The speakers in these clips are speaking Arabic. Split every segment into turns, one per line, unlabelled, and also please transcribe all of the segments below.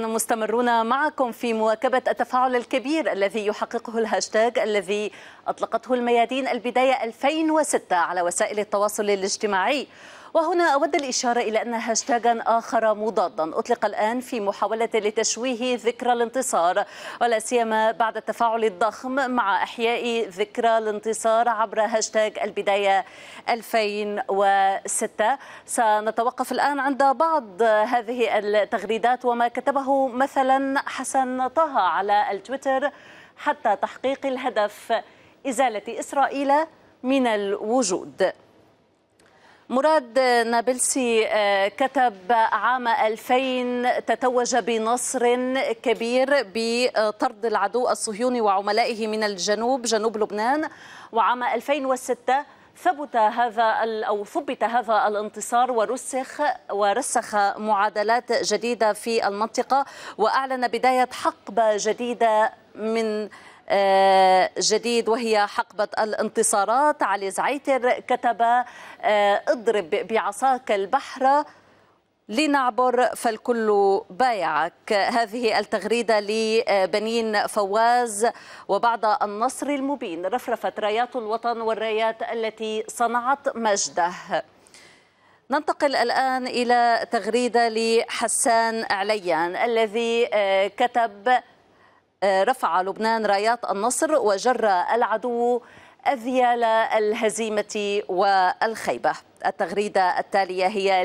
مستمرون معكم في مواكبة التفاعل الكبير الذي يحققه الهاشتاج الذي أطلقته الميادين البداية 2006 على وسائل التواصل الاجتماعي وهنا أود الإشارة إلى أن هاشتاغا آخر مضادا أطلق الآن في محاولة لتشويه ذكرى الانتصار ولا سيما بعد التفاعل الضخم مع إحياء ذكرى الانتصار عبر هاشتاغ البداية 2006 سنتوقف الآن عند بعض هذه التغريدات وما كتبه مثلا حسن طه على التويتر حتى تحقيق الهدف إزالة إسرائيل من الوجود مراد نابلسي آه، كتب عام 2000 تتوج بنصر كبير بطرد العدو الصهيوني وعملائه من الجنوب جنوب لبنان وعام 2006 ثبت هذا او ثبت هذا الانتصار ورسخ ورسخ معادلات جديده في المنطقه واعلن بدايه حقبه جديده من آه، جديد وهي حقبة الانتصارات علي زعيتر كتب آه، اضرب بعصاك البحر لنعبر فالكل بايعك هذه التغريدة لبنين فواز وبعد النصر المبين رفرفت رايات الوطن والرايات التي صنعت مجده ننتقل الآن إلى تغريدة لحسان عليان الذي آه، كتب رفع لبنان رايات النصر وجر العدو أذيال الهزيمة والخيبة التغريدة التالية هي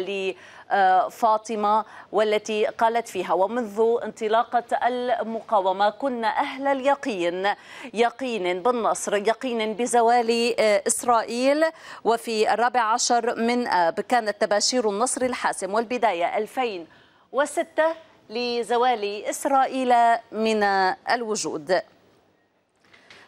لفاطمة والتي قالت فيها ومنذ انطلاقة المقاومة كنا أهل اليقين يقين بالنصر يقين بزوال إسرائيل وفي الرابع عشر من آب كانت تباشير النصر الحاسم والبداية 2006 لزوال إسرائيل من الوجود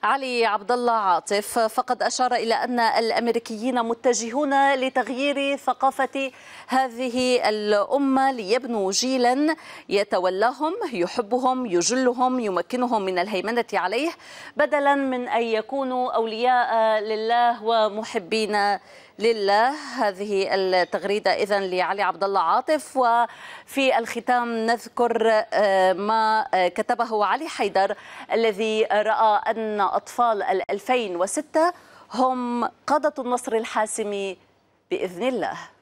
علي عبد الله عاطف فقد أشار إلى أن الأمريكيين متجهون لتغيير ثقافة هذه الأمة ليبنوا جيلا يتولاهم يحبهم يجلهم يمكنهم من الهيمنة عليه بدلا من أن يكونوا أولياء لله ومحبين لله هذه التغريدة إذا لعلي عبد الله عاطف وفي الختام نذكر آه، ما آه، كتبه علي حيدر الذي رأى أن أطفال 2006 هم قادة النصر الحاسم بإذن الله